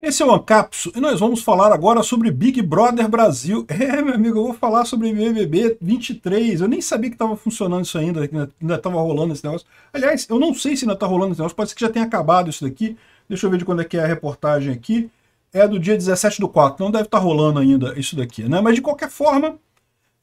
Esse é o Ancapso e nós vamos falar agora sobre Big Brother Brasil. É, meu amigo, eu vou falar sobre BBB 23. Eu nem sabia que estava funcionando isso ainda, que ainda estava rolando esse negócio. Aliás, eu não sei se ainda está rolando esse negócio, pode ser que já tenha acabado isso daqui. Deixa eu ver de quando é que é a reportagem aqui. É do dia 17 do 4, não deve estar tá rolando ainda isso daqui, né? Mas de qualquer forma,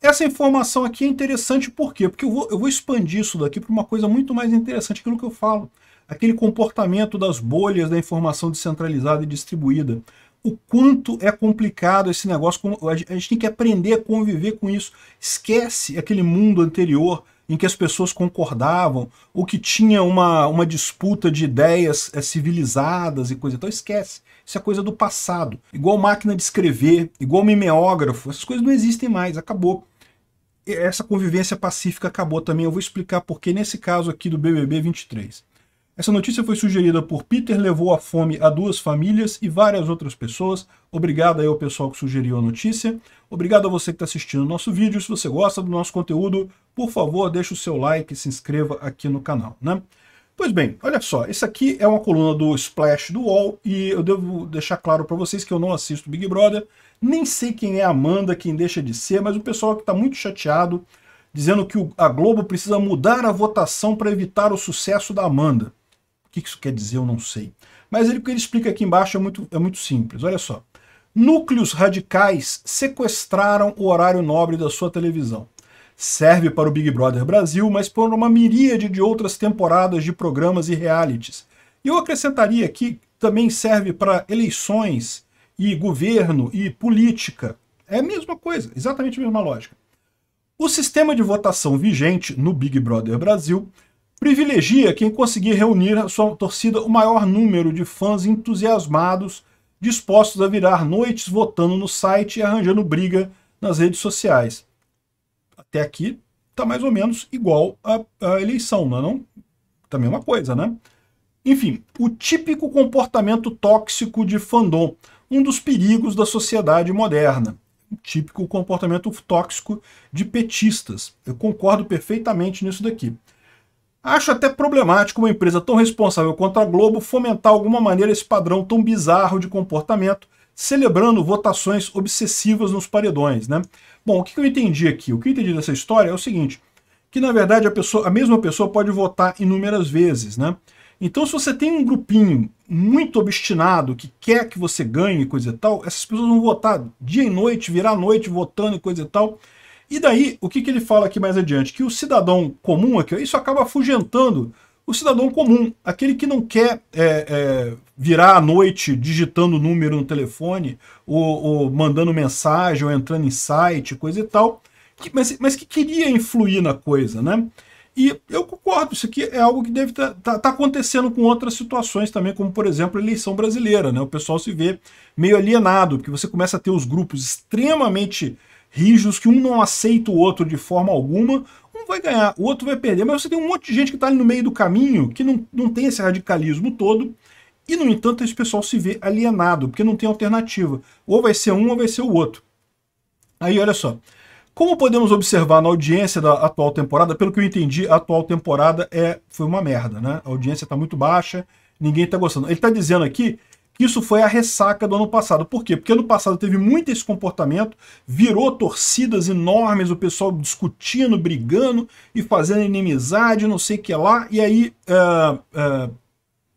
essa informação aqui é interessante por quê? Porque eu vou, eu vou expandir isso daqui para uma coisa muito mais interessante, aquilo que eu falo. Aquele comportamento das bolhas da informação descentralizada e distribuída. O quanto é complicado esse negócio, a gente tem que aprender a conviver com isso. Esquece aquele mundo anterior em que as pessoas concordavam, ou que tinha uma, uma disputa de ideias é, civilizadas e coisa e então, tal, esquece. Isso é coisa do passado. Igual máquina de escrever, igual mimeógrafo, essas coisas não existem mais, acabou essa convivência pacífica acabou também. Eu vou explicar por que nesse caso aqui do BBB 23. Essa notícia foi sugerida por Peter levou a fome a duas famílias e várias outras pessoas. Obrigado aí ao pessoal que sugeriu a notícia. Obrigado a você que está assistindo o nosso vídeo. Se você gosta do nosso conteúdo, por favor, deixe o seu like e se inscreva aqui no canal, né? Pois bem, olha só, isso aqui é uma coluna do Splash do UOL e eu devo deixar claro para vocês que eu não assisto Big Brother, nem sei quem é Amanda, quem deixa de ser, mas o pessoal que está muito chateado, dizendo que a Globo precisa mudar a votação para evitar o sucesso da Amanda. O que isso quer dizer, eu não sei. Mas ele, o que ele explica aqui embaixo é muito, é muito simples, olha só. Núcleos radicais sequestraram o horário nobre da sua televisão. Serve para o Big Brother Brasil, mas para uma miríade de outras temporadas de programas e realities. E eu acrescentaria que também serve para eleições e governo e política. É a mesma coisa, exatamente a mesma lógica. O sistema de votação vigente no Big Brother Brasil privilegia quem conseguir reunir a sua torcida o maior número de fãs entusiasmados dispostos a virar noites votando no site e arranjando briga nas redes sociais. Até aqui está mais ou menos igual à, eleição, não é não? Também é uma coisa, né? Enfim, o típico comportamento tóxico de fandom, um dos perigos da sociedade moderna, um típico comportamento tóxico de petistas. Eu concordo perfeitamente nisso daqui. Acho até problemático uma empresa tão responsável quanto a Globo fomentar de alguma maneira esse padrão tão bizarro de comportamento, celebrando votações obsessivas nos paredões, né? Bom, o que eu entendi aqui? O que eu entendi dessa história é o seguinte, que na verdade a, pessoa, a mesma pessoa pode votar inúmeras vezes, né? Então, se você tem um grupinho muito obstinado, que quer que você ganhe e coisa e tal, essas pessoas vão votar dia e noite, virar noite, votando e coisa e tal. E daí, o que, que ele fala aqui mais adiante? Que o cidadão comum, aqui, isso acaba afugentando o cidadão comum, aquele que não quer é, é, virar à noite digitando o número no telefone, ou, ou, mandando mensagem, ou entrando em site, coisa e tal, que, mas, mas que queria influir na coisa, né? E eu concordo, isso aqui é algo que deve estar tá, tá, tá acontecendo com outras situações também, como por exemplo a eleição brasileira, né? O pessoal se vê meio alienado, porque você começa a ter os grupos extremamente rígidos, que um não aceita o outro de forma alguma, um vai ganhar, o outro vai perder, mas você tem um monte de gente que está ali no meio do caminho, que não, não tem esse radicalismo todo, e no entanto esse pessoal se vê alienado, porque não tem alternativa. Ou vai ser um ou vai ser o outro. Aí olha só, como podemos observar na audiência da atual temporada, pelo que eu entendi, a atual temporada é, foi uma merda, né? A audiência está muito baixa, ninguém está gostando. Ele está dizendo aqui que isso foi a ressaca do ano passado. Por quê? Porque ano passado teve muito esse comportamento, virou torcidas enormes, o pessoal discutindo, brigando e fazendo inimizade, não sei o que lá, e aí é, é,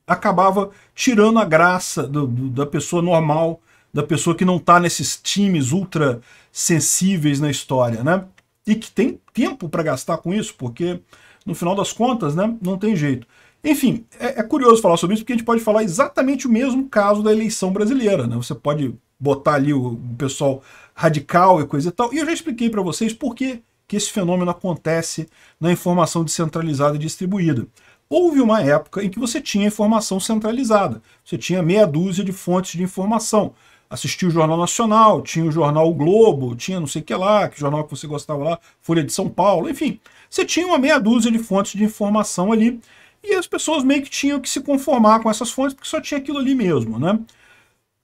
acabava tirando a graça do, do, da pessoa normal da pessoa que não está nesses times ultra sensíveis na história, né? E que tem tempo para gastar com isso, porque no final das contas, né, não tem jeito. Enfim, é, é, curioso falar sobre isso, porque a gente pode falar exatamente o mesmo caso da eleição brasileira, né? Você pode botar ali o, o pessoal radical e coisa e tal. E eu já expliquei para vocês por que, que esse fenômeno acontece na informação descentralizada e distribuída. Houve uma época em que você tinha informação centralizada, você tinha meia dúzia de fontes de informação assistia o Jornal Nacional, tinha o Jornal o Globo, tinha não sei o que lá, que jornal que você gostava lá, Folha de São Paulo, enfim. Você tinha uma meia dúzia de fontes de informação ali e as pessoas meio que tinham que se conformar com essas fontes porque só tinha aquilo ali mesmo, né?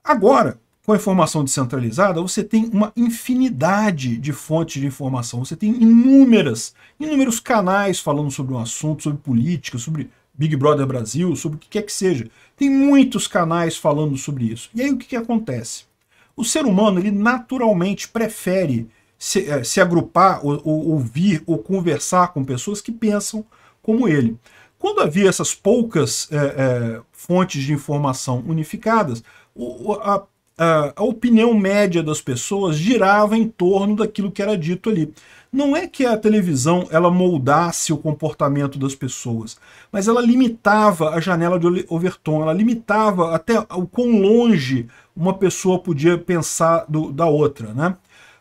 Agora, com a informação descentralizada, você tem uma infinidade de fontes de informação. Você tem inúmeras, inúmeros canais falando sobre um assunto, sobre política, sobre Big Brother Brasil, sobre o que quer que seja. Tem muitos canais falando sobre isso. E aí o que, que acontece? O ser humano, ele naturalmente prefere se, eh, se agrupar, ou, ou, ouvir ou conversar com pessoas que pensam como ele. Quando havia essas poucas é, é, fontes de informação unificadas, o, a a, a opinião média das pessoas girava em torno daquilo que era dito ali. Não é que a televisão ela moldasse o comportamento das pessoas, mas ela limitava a janela de Overton, ela limitava até o quão longe uma pessoa podia pensar do, da outra, né?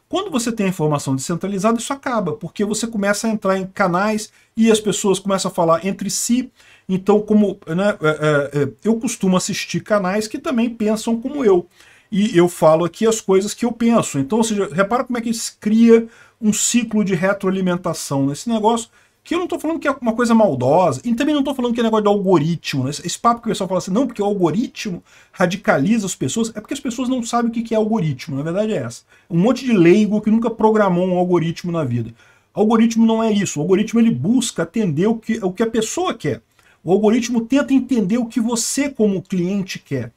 Quando você tem a informação descentralizada, isso acaba, porque você começa a entrar em canais e as pessoas começam a falar entre si. Então, como né, é, é, é, eu costumo assistir canais que também pensam como eu e eu falo aqui as coisas que eu penso. Então, ou seja, repara como é que se cria um ciclo de retroalimentação nesse negócio, que eu não estou falando que é uma coisa maldosa, e também não estou falando que é negócio de algoritmo. Né? Esse papo que o pessoal fala assim, não, porque o algoritmo radicaliza as pessoas, é porque as pessoas não sabem o que é algoritmo, na verdade é essa. Um monte de leigo que nunca programou um algoritmo na vida. algoritmo não é isso, o algoritmo ele busca atender o que, o que a pessoa quer. O algoritmo tenta entender o que você como cliente quer.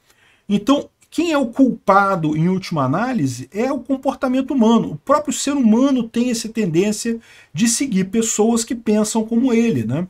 Então, quem é o culpado, em última análise, é o comportamento humano. O próprio ser humano tem essa tendência de seguir pessoas que pensam como ele, né?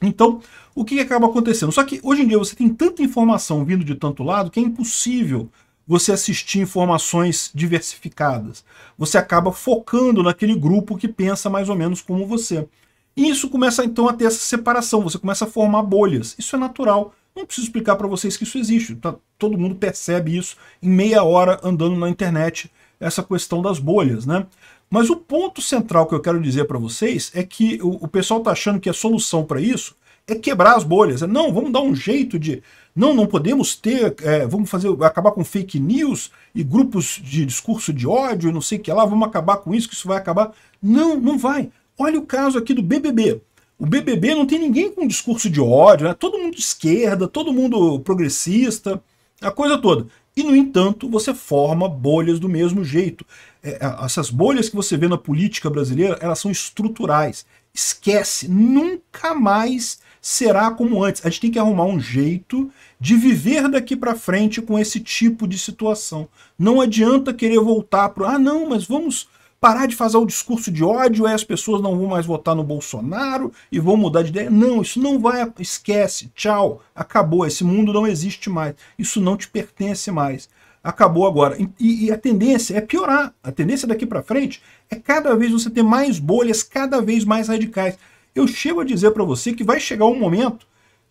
Então, o que acaba acontecendo? Só que hoje em dia você tem tanta informação vindo de tanto lado que é impossível você assistir informações diversificadas. Você acaba focando naquele grupo que pensa mais ou menos como você. E isso começa então a ter essa separação, você começa a formar bolhas. Isso é natural. Não preciso explicar para vocês que isso existe. Tá, todo mundo percebe isso em meia hora andando na internet, essa questão das bolhas, né? Mas o ponto central que eu quero dizer para vocês é que o, o pessoal está achando que a solução para isso é quebrar as bolhas. É, não, vamos dar um jeito de... Não, não podemos ter... É, vamos fazer acabar com fake news e grupos de discurso de ódio e não sei o que lá. Vamos acabar com isso, que isso vai acabar. Não, não vai. Olha o caso aqui do BBB. O BBB não tem ninguém com discurso de ódio, é né? todo mundo de esquerda, todo mundo progressista, a coisa toda. E, no entanto, você forma bolhas do mesmo jeito. É, essas bolhas que você vê na política brasileira, elas são estruturais. Esquece, nunca mais será como antes. A gente tem que arrumar um jeito de viver daqui para frente com esse tipo de situação. Não adianta querer voltar para, ah, não, mas vamos parar de fazer o discurso de ódio, aí as pessoas não vão mais votar no Bolsonaro e vão mudar de ideia. Não, isso não vai, esquece, tchau, acabou, esse mundo não existe mais, isso não te pertence mais. Acabou agora. E, e a tendência é piorar. A tendência daqui para frente é cada vez você ter mais bolhas, cada vez mais radicais. Eu chego a dizer para você que vai chegar um momento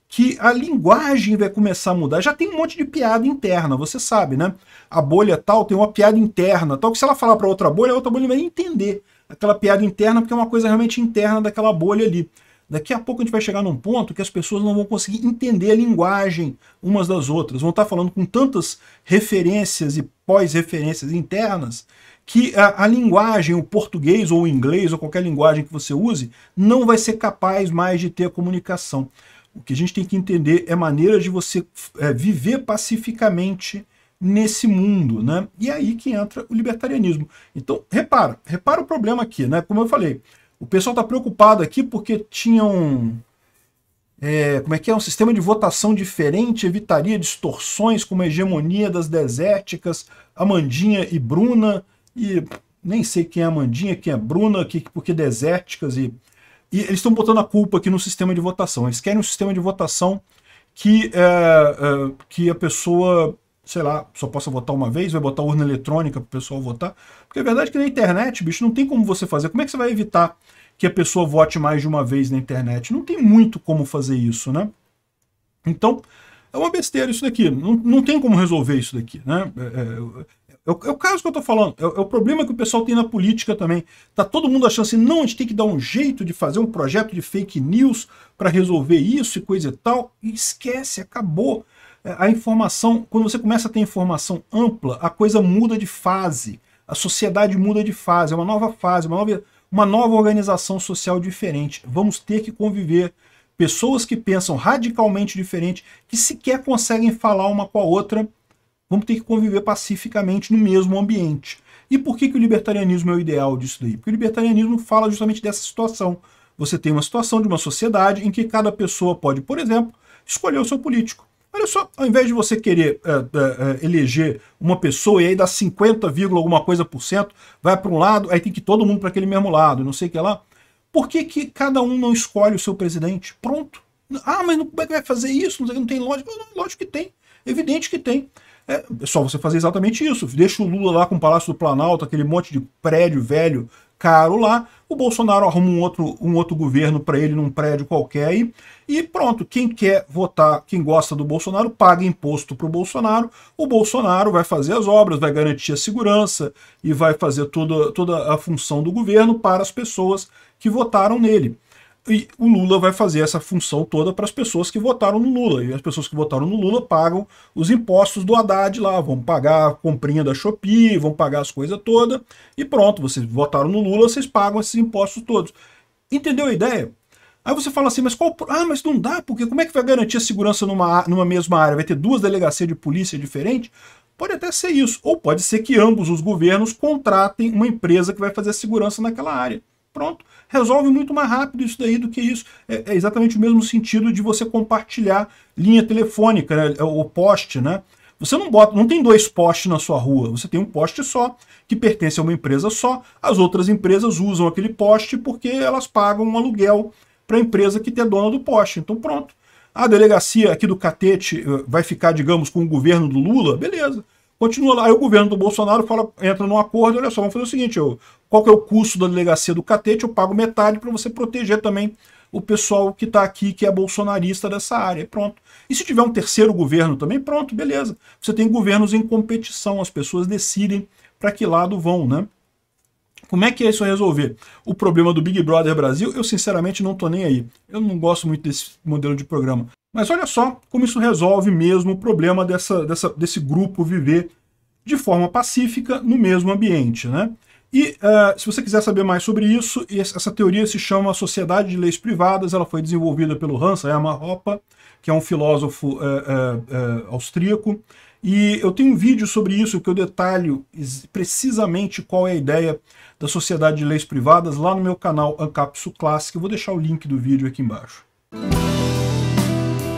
que a linguagem vai começar a mudar. Já tem um monte de piada interna, você sabe, né? A bolha tal tem uma piada interna, tal que se ela falar para outra bolha, a outra bolha vai entender aquela piada interna, porque é uma coisa realmente interna daquela bolha ali. Daqui a pouco a gente vai chegar num ponto que as pessoas não vão conseguir entender a linguagem umas das outras. Vão estar falando com tantas referências e pós-referências internas que a, a, linguagem, o português ou o inglês ou qualquer linguagem que você use, não vai ser capaz mais de ter a comunicação. O que a gente tem que entender é maneira de você é, viver pacificamente nesse mundo, né? E é aí que entra o libertarianismo. Então, repara, repara o problema aqui, né? Como eu falei, o pessoal está preocupado aqui porque tinham é, como é que é? Um sistema de votação diferente evitaria distorções como a hegemonia das desérticas, Amandinha e Bruna, e nem sei quem é Amandinha, quem é Bruna, que, porque desérticas e e eles estão botando a culpa aqui no sistema de votação. Eles querem um sistema de votação que, é, é, que a pessoa, sei lá, só possa votar uma vez, vai botar urna eletrônica para o pessoal votar. Porque a verdade é que na internet, bicho, não tem como você fazer. Como é que você vai evitar que a pessoa vote mais de uma vez na internet? Não tem muito como fazer isso, né? Então, é uma besteira isso daqui. Não, não tem como resolver isso daqui, né? É, é é, é o, caso que eu estou falando. É, é, o problema que o pessoal tem na política também. Tá todo mundo achando assim, não, a gente tem que dar um jeito de fazer um projeto de fake news para resolver isso e coisa e tal. E esquece, acabou. É, a informação, quando você começa a ter informação ampla, a coisa muda de fase. A sociedade muda de fase, é uma nova fase, uma nova, uma nova organização social diferente. Vamos ter que conviver pessoas que pensam radicalmente diferente, que sequer conseguem falar uma com a outra vamos ter que conviver pacificamente no mesmo ambiente. E por que, que o libertarianismo é o ideal disso daí? Porque o libertarianismo fala justamente dessa situação. Você tem uma situação de uma sociedade em que cada pessoa pode, por exemplo, escolher o seu político. Olha só, ao invés de você querer eh, eh, eh, eleger uma pessoa e aí dá 50, alguma coisa por cento, vai para um lado, aí tem que ir todo mundo para aquele mesmo lado, não sei o que lá. Por que, que cada um não escolhe o seu presidente? Pronto. Ah, mas como é que vai fazer isso? Não, tem lógica. Lógico que tem. Evidente que tem. É só você fazer exatamente isso. Deixa o Lula lá com o Palácio do Planalto, aquele monte de prédio velho, caro lá. O Bolsonaro arruma um outro, um outro governo para ele num prédio qualquer aí. E pronto, quem quer votar, quem gosta do Bolsonaro, paga imposto para o Bolsonaro. O Bolsonaro vai fazer as obras, vai garantir a segurança e vai fazer toda, toda a função do governo para as pessoas que votaram nele. E o Lula vai fazer essa função toda para as pessoas que votaram no Lula. E as pessoas que votaram no Lula pagam os impostos do Haddad lá, vão pagar a comprinha da Shopee, vão pagar as coisas todas. E pronto, vocês votaram no Lula, vocês pagam esses impostos todos. Entendeu a ideia? Aí você fala assim, mas qual. Ah, mas não dá, porque como é que vai garantir a segurança numa, numa mesma área? Vai ter duas delegacias de polícia diferentes? Pode até ser isso. Ou pode ser que ambos os governos contratem uma empresa que vai fazer a segurança naquela área. Pronto, resolve muito mais rápido isso daí do que isso. É, é exatamente o mesmo sentido de você compartilhar linha telefônica, né, é o poste, né? Você não bota, não tem dois postes na sua rua, você tem um poste só, que pertence a uma empresa só. As outras empresas usam aquele poste porque elas pagam um aluguel para a empresa que é dona do poste. Então pronto. A delegacia aqui do Catete eh, vai ficar, digamos, com o governo do Lula? Beleza. Continua lá. Aí o governo do Bolsonaro fala, entra num acordo, olha só, vamos fazer o seguinte, eu, qual que é o custo da delegacia do Catete, eu pago metade para você proteger também o pessoal que está aqui, que é bolsonarista dessa área. Pronto. E se tiver um terceiro governo também, pronto, beleza. Você tem governos em competição, as pessoas decidem para que lado vão, né? Como é que é isso resolver? O problema do Big Brother Brasil, eu sinceramente não estou nem aí. Eu não gosto muito desse modelo de programa. Mas olha só como isso resolve mesmo o problema dessa, dessa, desse grupo viver de forma pacífica no mesmo ambiente, né? E uh, se você quiser saber mais sobre isso, essa teoria se chama Sociedade de Leis Privadas, ela foi desenvolvida pelo Hans Hermann Hoppe, que é um filósofo uh, uh, austríaco, e eu tenho um vídeo sobre isso que eu detalho precisamente qual é a ideia da Sociedade de Leis Privadas lá no meu canal Ancapsu Classic, eu vou deixar o link do vídeo aqui embaixo.